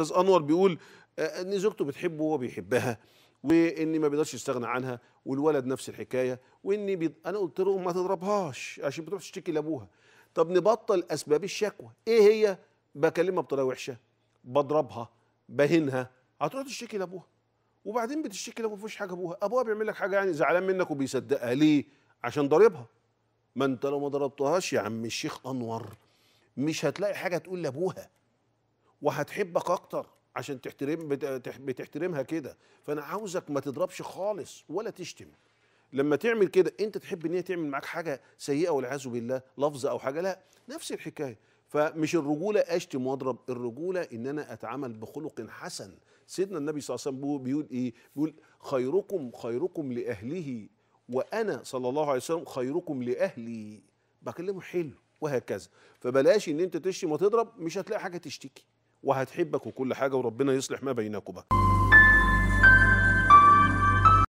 استاذ انور بيقول آه، آه، ان زوجته بتحبه وهو بيحبها واني ما بيقدرش يستغنى عنها والولد نفس الحكايه واني بي... انا قلت له ما تضربهاش عشان بتروح تشتكي لابوها طب نبطل اسباب الشكوى ايه هي بكلمها بطريقه وحشه بضربها بهنها هتروح تشتكي لابوها وبعدين بتشتكي لابوها مفيش حاجه ابوها ابوها بيعمل لك حاجه يعني زعلان منك وبيصدقها ليه عشان ضاربها ما انت لو ما ضربتهاش يا عم الشيخ انور مش هتلاقي حاجه تقول لابوها وهتحبك اكتر عشان تحترم بتحترمها كده فانا عاوزك ما تضربش خالص ولا تشتم لما تعمل كده انت تحب ان هي تعمل معاك حاجه سيئه والعياذ بالله لفظ او حاجه لا نفس الحكايه فمش الرجوله اشتم واضرب الرجوله ان انا اتعامل بخلق حسن سيدنا النبي صلى الله عليه وسلم بيقول ايه بيقول خيركم خيركم لاهله وانا صلى الله عليه وسلم خيركم لاهلي بكلمه حلو وهكذا فبلاش ان انت تشتم وتضرب مش هتلاقي حاجه تشتكي وهتحبك وكل حاجه وربنا يصلح ما بينكما